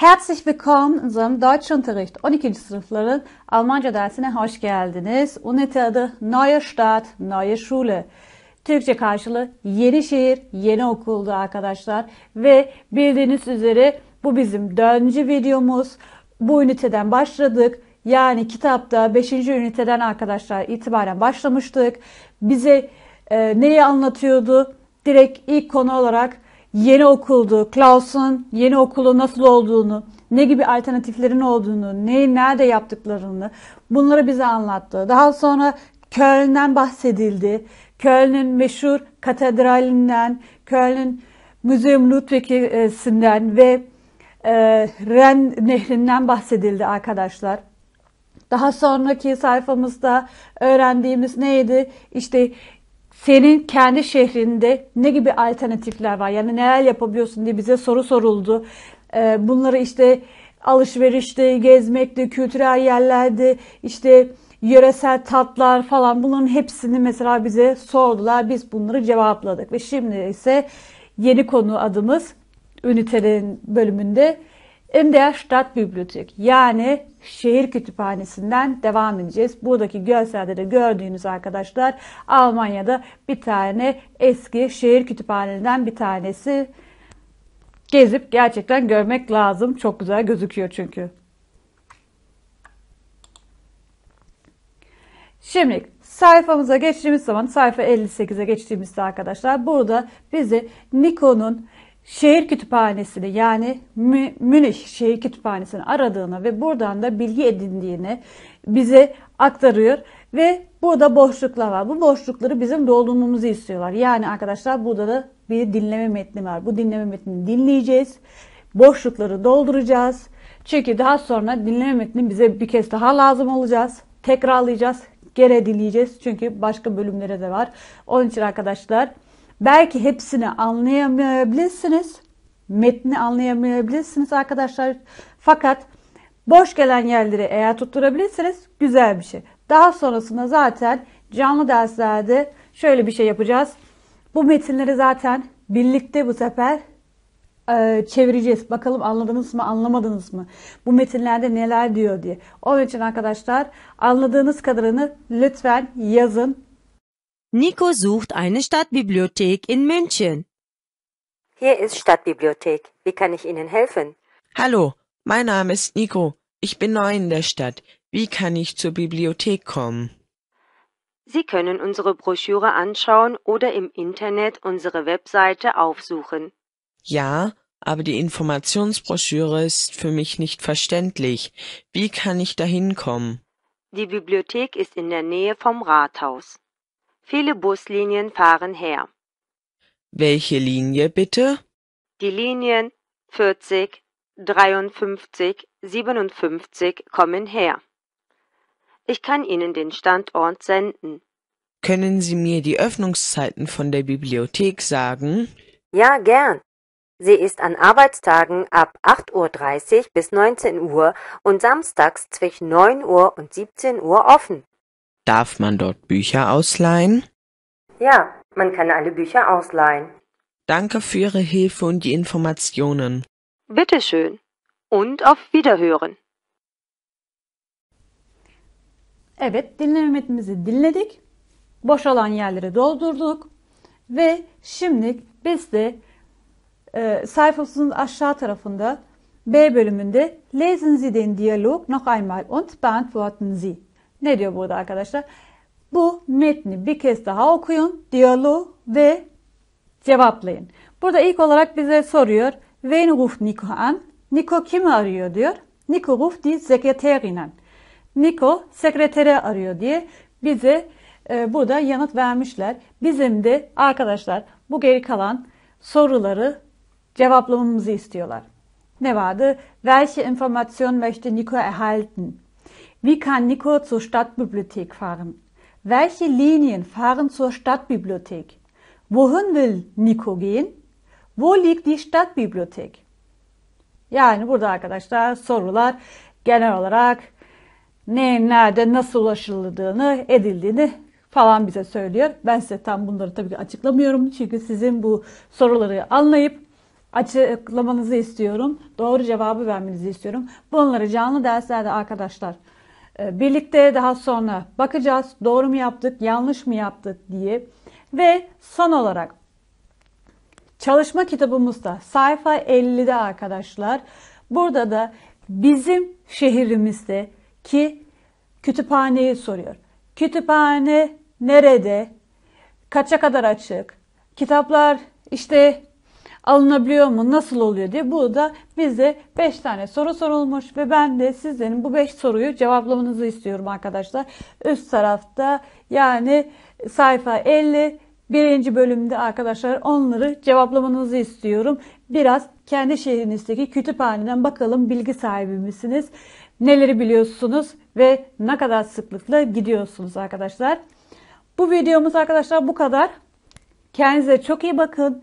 Herzlich willkommen in unserem Deutschunterricht 12. sınıfların Almanca dersine hoş geldiniz. Unite adı Neue Stadt, Neue Schule. Türkçe karşılığı yeni şehir, yeni okuldu arkadaşlar. Ve bildiğiniz üzere bu bizim dördüncü videomuz. Bu üniteden başladık. Yani kitapta 5. üniteden arkadaşlar itibaren başlamıştık. Bize e, neyi anlatıyordu? Direkt ilk konu olarak yeni okuldu, Klaus'un yeni okulu nasıl olduğunu, ne gibi alternatiflerin olduğunu, neyi nerede yaptıklarını bunları bize anlattı. Daha sonra Köln'den bahsedildi. Köln'ün meşhur katedralinden, Köln'ün Museum Ludwig'sinden ve e, Ren Nehri'nden bahsedildi arkadaşlar. Daha sonraki sayfamızda öğrendiğimiz neydi? İşte senin kendi şehrinde ne gibi alternatifler var? Yani neler yapabiliyorsun diye bize soru soruldu. Ee, bunları işte alışverişte, gezmekte, kültürel yerlerde, işte yöresel tatlar falan bunların hepsini mesela bize sordular. Biz bunları cevapladık ve şimdi ise yeni konu adımız ünitelerin bölümünde in der Stadtbibliothek yani şehir kütüphanesinden devam edeceğiz. Buradaki görselde de gördüğünüz arkadaşlar Almanya'da bir tane eski şehir kütüphaneden bir tanesi gezip gerçekten görmek lazım. Çok güzel gözüküyor çünkü. Şimdi sayfamıza geçtiğimiz zaman sayfa 58'e geçtiğimizde arkadaşlar burada bizi Nikon'un şehir kütüphanesini yani Mü Münih şehir kütüphanesini aradığını ve buradan da bilgi edindiğini bize aktarıyor ve burada boşluklar var. Bu boşlukları bizim doldurmamızı istiyorlar. Yani arkadaşlar burada da bir dinleme metni var. Bu dinleme metnini dinleyeceğiz. Boşlukları dolduracağız. Çünkü daha sonra dinleme metni bize bir kez daha lazım olacağız. Tekrarlayacağız. Geri dinleyeceğiz. Çünkü başka bölümlere de var. Onun için arkadaşlar Belki hepsini anlayamayabilirsiniz. Metni anlayamayabilirsiniz arkadaşlar. Fakat boş gelen yerleri eğer tutturabilirseniz güzel bir şey. Daha sonrasında zaten canlı derslerde şöyle bir şey yapacağız. Bu metinleri zaten birlikte bu sefer e, çevireceğiz. Bakalım anladınız mı anlamadınız mı? Bu metinlerde neler diyor diye. Onun için arkadaşlar anladığınız kadarını lütfen yazın. Nico sucht eine Stadtbibliothek in München. Hier ist Stadtbibliothek. Wie kann ich Ihnen helfen? Hallo, mein Name ist Nico. Ich bin neu in der Stadt. Wie kann ich zur Bibliothek kommen? Sie können unsere Broschüre anschauen oder im Internet unsere Webseite aufsuchen. Ja, aber die Informationsbroschüre ist für mich nicht verständlich. Wie kann ich dahin kommen? Die Bibliothek ist in der Nähe vom Rathaus. Viele Buslinien fahren her. Welche Linie bitte? Die Linien 40, 53, 57 kommen her. Ich kann Ihnen den Standort senden. Können Sie mir die Öffnungszeiten von der Bibliothek sagen? Ja, gern. Sie ist an Arbeitstagen ab 8.30 Uhr bis 19 Uhr und samstags zwischen 9 Uhr und 17 Uhr offen. Darf man dort Bücher ausleihen? Ja, man kann alle Bücher ausleihen. Danke für Ihre Hilfe und die Informationen. Bitteschön und auf Wiederhören. Evet, dinlememetimizi dinledik. Boş olan yerleri doldurduk. Ve şimdi biz de e, sayfasının aşağı tarafında B bölümünde Lesen Sie den Dialog noch einmal und beantworten Sie Ne diyor burada arkadaşlar? Bu metni bir kez daha okuyun, diyaloğu ve cevaplayın. Burada ilk olarak bize soruyor. Wen ruft Nico an? Nico kimi arıyor diyor. Nico ruft die Sekreterinen. Nico sekreteri arıyor diye bize e, burada yanıt vermişler. Bizim de arkadaşlar bu geri kalan soruları cevaplamamızı istiyorlar. Ne vardı? Welche Information möchte Nico erhalten? Wie kann Nico zur Stadtbibliothek fahren? Welche Linien fahren zur Stadtbibliothek? Wohin will Nico gehen? Wo liegt die Stadtbibliothek? Yani burada arkadaşlar sorular genel olarak ne, nerede, nasıl ulaşıldığını, edildiğini falan bize söylüyor. Ben size tam bunları tabii ki açıklamıyorum. Çünkü sizin bu soruları anlayıp açıklamanızı istiyorum. Doğru cevabı vermenizi istiyorum. Bunları canlı derslerde arkadaşlar e, birlikte daha sonra bakacağız doğru mu yaptık, yanlış mı yaptık diye. Ve son olarak çalışma kitabımızda sayfa 50'de arkadaşlar. Burada da bizim şehrimizde ki kütüphaneyi soruyor. Kütüphane nerede? Kaça kadar açık? Kitaplar işte alınabiliyor mu, nasıl oluyor diye. bu da bize 5 tane soru sorulmuş ve ben de sizlerin bu 5 soruyu cevaplamanızı istiyorum arkadaşlar. Üst tarafta yani sayfa 50 Birinci bölümde arkadaşlar onları cevaplamanızı istiyorum. Biraz kendi şehrinizdeki kütüphaneden bakalım bilgi sahibi misiniz? Neleri biliyorsunuz ve ne kadar sıklıkla gidiyorsunuz arkadaşlar? Bu videomuz arkadaşlar bu kadar. Kendinize çok iyi bakın.